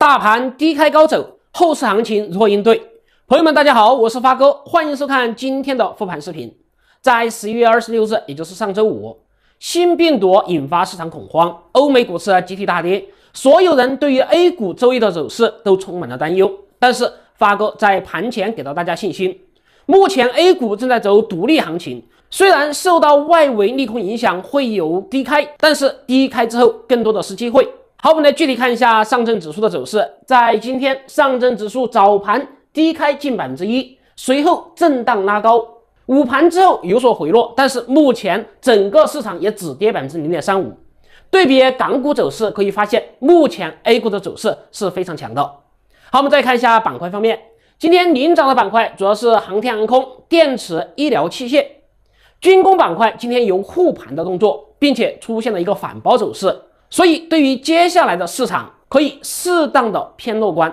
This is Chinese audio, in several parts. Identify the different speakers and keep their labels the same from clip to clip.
Speaker 1: 大盘低开高走，后市行情如何应对？朋友们，大家好，我是发哥，欢迎收看今天的复盘视频。在十一月二十六日，也就是上周五，新病毒引发市场恐慌，欧美股市集体大跌，所有人对于 A 股周一的走势都充满了担忧。但是发哥在盘前给到大家信心，目前 A 股正在走独立行情，虽然受到外围利空影响会有低开，但是低开之后更多的是机会。好，我们来具体看一下上证指数的走势。在今天，上证指数早盘低开近百分之一，随后震荡拉高，午盘之后有所回落。但是目前整个市场也只跌百分之零点三五。对比港股走势，可以发现目前 A 股的走势是非常强的。好，我们再看一下板块方面。今天领涨的板块主要是航天航空、电池、医疗器械、军工板块。今天有护盘的动作，并且出现了一个反包走势。所以，对于接下来的市场，可以适当的偏乐观。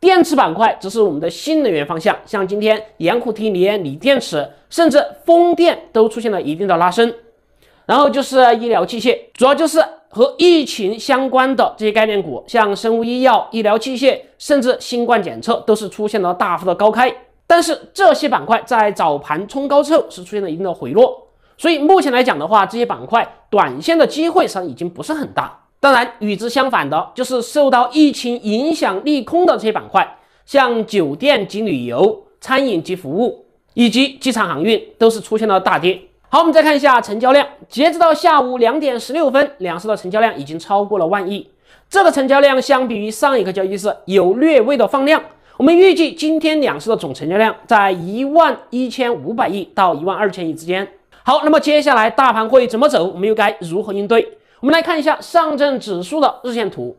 Speaker 1: 电池板块只是我们的新能源方向，像今天盐湖提锂、锂电池，甚至风电都出现了一定的拉升。然后就是医疗器械，主要就是和疫情相关的这些概念股，像生物医药、医疗器械，甚至新冠检测，都是出现了大幅的高开。但是这些板块在早盘冲高之后，是出现了一定的回落。所以目前来讲的话，这些板块短线的机会上已经不是很大。当然，与之相反的就是受到疫情影响利空的这些板块，像酒店及旅游、餐饮及服务以及机场航运都是出现了大跌。好，我们再看一下成交量，截止到下午两点十六分，两市的成交量已经超过了万亿。这个成交量相比于上一个交易日有略微的放量。我们预计今天两市的总成交量在一万一千五百亿到一万二千亿之间。好，那么接下来大盘会怎么走？我们又该如何应对？我们来看一下上证指数的日线图。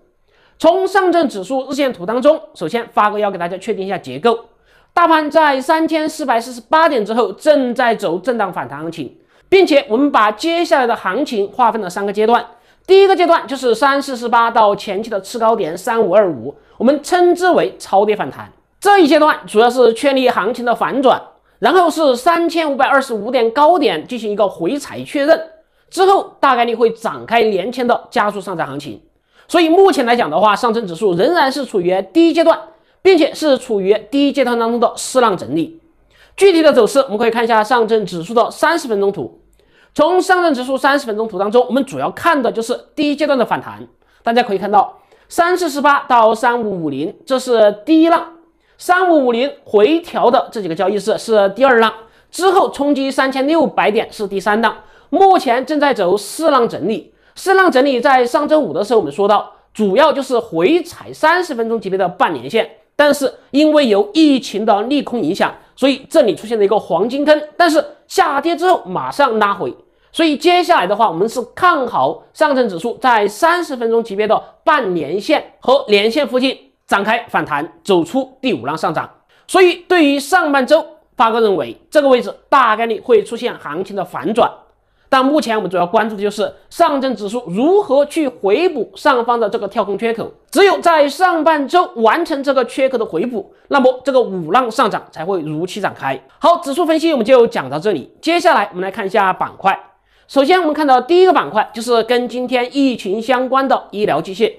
Speaker 1: 从上证指数日线图当中，首先发哥要给大家确定一下结构。大盘在三千四百四十八点之后，正在走震荡反弹行情，并且我们把接下来的行情划分了三个阶段。第一个阶段就是三四四八到前期的次高点三五二五，我们称之为超跌反弹。这一阶段主要是确立行情的反转。然后是三千五百二十五点高点进行一个回踩确认之后，大概率会展开年前的加速上涨行情。所以目前来讲的话，上证指数仍然是处于第一阶段，并且是处于第一阶段当中的四浪整理。具体的走势，我们可以看一下上证指数的三十分钟图。从上证指数三十分钟图当中，我们主要看的就是第一阶段的反弹。大家可以看到，三四十八到三五五零，这是第一浪。三五五零回调的这几个交易日是第二浪，之后冲击三千六百点是第三浪，目前正在走四浪整理。四浪整理在上周五的时候我们说到，主要就是回踩三十分钟级别的半年线，但是因为有疫情的利空影响，所以这里出现了一个黄金坑，但是下跌之后马上拉回，所以接下来的话，我们是看好上证指数在三十分钟级别的半年线和年线附近。展开反弹，走出第五浪上涨，所以对于上半周，发哥认为这个位置大概率会出现行情的反转。但目前我们主要关注的就是上证指数如何去回补上方的这个跳空缺口。只有在上半周完成这个缺口的回补，那么这个五浪上涨才会如期展开。好，指数分析我们就讲到这里，接下来我们来看一下板块。首先我们看到第一个板块就是跟今天疫情相关的医疗机械。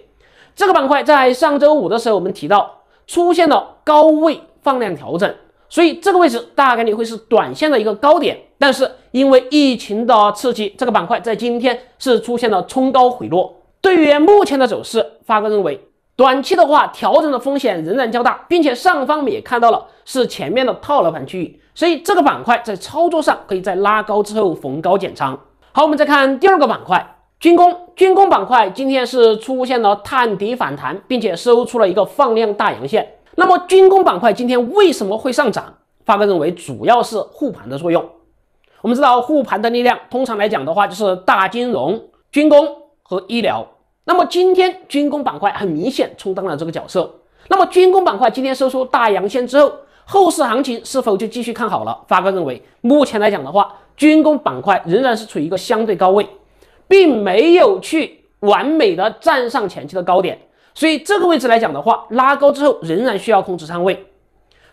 Speaker 1: 这个板块在上周五的时候，我们提到出现了高位放量调整，所以这个位置大概率会是短线的一个高点。但是因为疫情的刺激，这个板块在今天是出现了冲高回落。对于目前的走势，发哥认为短期的话，调整的风险仍然较大，并且上方也看到了是前面的套牢盘区域，所以这个板块在操作上可以在拉高之后逢高减仓。好，我们再看第二个板块，军工。军工板块今天是出现了探底反弹，并且收出了一个放量大阳线。那么军工板块今天为什么会上涨？发哥认为主要是护盘的作用。我们知道护盘的力量通常来讲的话就是大金融、军工和医疗。那么今天军工板块很明显充当了这个角色。那么军工板块今天收出大阳线之后，后市行情是否就继续看好了？发哥认为目前来讲的话，军工板块仍然是处于一个相对高位。并没有去完美的站上前期的高点，所以这个位置来讲的话，拉高之后仍然需要控制仓位。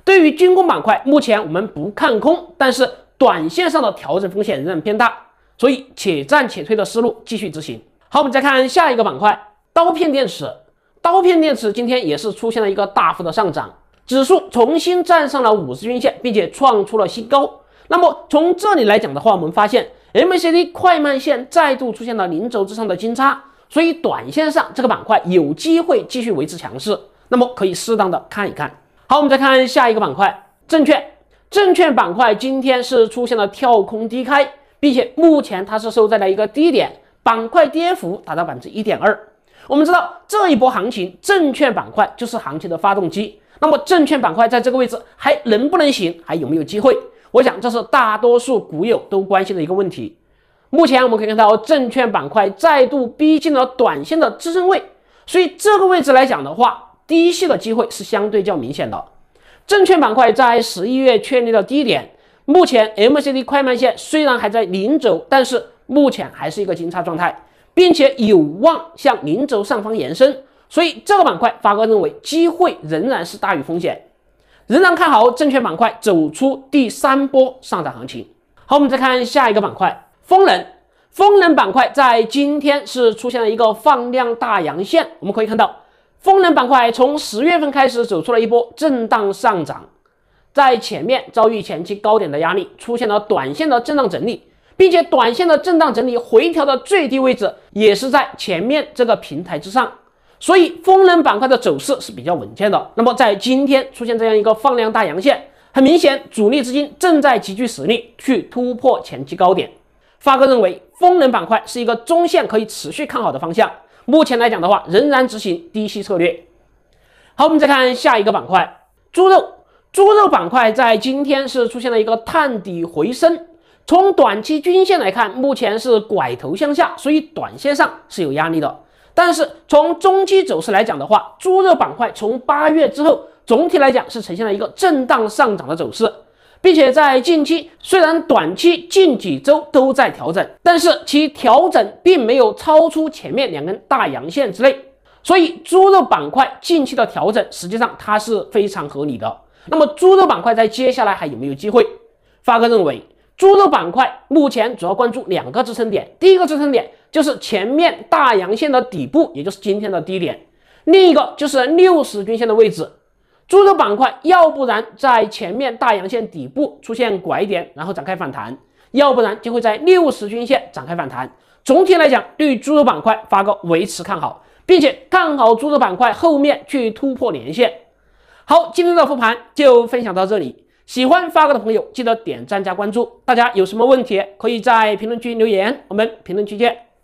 Speaker 1: 对于军工板块，目前我们不看空，但是短线上的调整风险仍然偏大，所以且战且退的思路继续执行。好，我们再看下一个板块，刀片电池。刀片电池今天也是出现了一个大幅的上涨，指数重新站上了五十均线，并且创出了新高。那么从这里来讲的话，我们发现。MACD 快慢线再度出现了零轴之上的金叉，所以短线上这个板块有机会继续维持强势，那么可以适当的看一看。好，我们再看下一个板块，证券。证券板块今天是出现了跳空低开，并且目前它是收在了一个低点，板块跌幅达到百分之一点二。我们知道这一波行情，证券板块就是行情的发动机。那么证券板块在这个位置还能不能行，还有没有机会？我想这是大多数股友都关心的一个问题。目前我们可以看到，证券板块再度逼近了短线的支撑位，所以这个位置来讲的话，低吸的机会是相对较明显的。证券板块在十一月确立了低点，目前 MACD 快慢线虽然还在零轴，但是目前还是一个金叉状态，并且有望向零轴上方延伸。所以这个板块，发哥认为机会仍然是大于风险。仍然看好证券板块走出第三波上涨行情。好，我们再看下一个板块，风能。风能板块在今天是出现了一个放量大阳线。我们可以看到，风能板块从十月份开始走出了一波震荡上涨，在前面遭遇前期高点的压力，出现了短线的震荡整理，并且短线的震荡整理回调的最低位置也是在前面这个平台之上。所以，风能板块的走势是比较稳健的。那么，在今天出现这样一个放量大阳线，很明显，主力资金正在集聚实力去突破前期高点。发哥认为，风能板块是一个中线可以持续看好的方向。目前来讲的话，仍然执行低吸策略。好，我们再看下一个板块——猪肉。猪肉板块在今天是出现了一个探底回升。从短期均线来看，目前是拐头向下，所以短线上是有压力的。但是从中期走势来讲的话，猪肉板块从八月之后，总体来讲是呈现了一个震荡上涨的走势，并且在近期虽然短期近几周都在调整，但是其调整并没有超出前面两根大阳线之内，所以猪肉板块近期的调整实际上它是非常合理的。那么猪肉板块在接下来还有没有机会？发哥认为。猪肉板块目前主要关注两个支撑点，第一个支撑点就是前面大阳线的底部，也就是今天的低点；另一个就是六十均线的位置。猪肉板块要不然在前面大阳线底部出现拐点，然后展开反弹，要不然就会在六十均线展开反弹。总体来讲，对猪肉板块发个维持看好，并且看好猪肉板块后面去突破年线。好，今天的复盘就分享到这里。喜欢发哥的朋友，记得点赞加关注。大家有什么问题，可以在评论区留言，我们评论区见。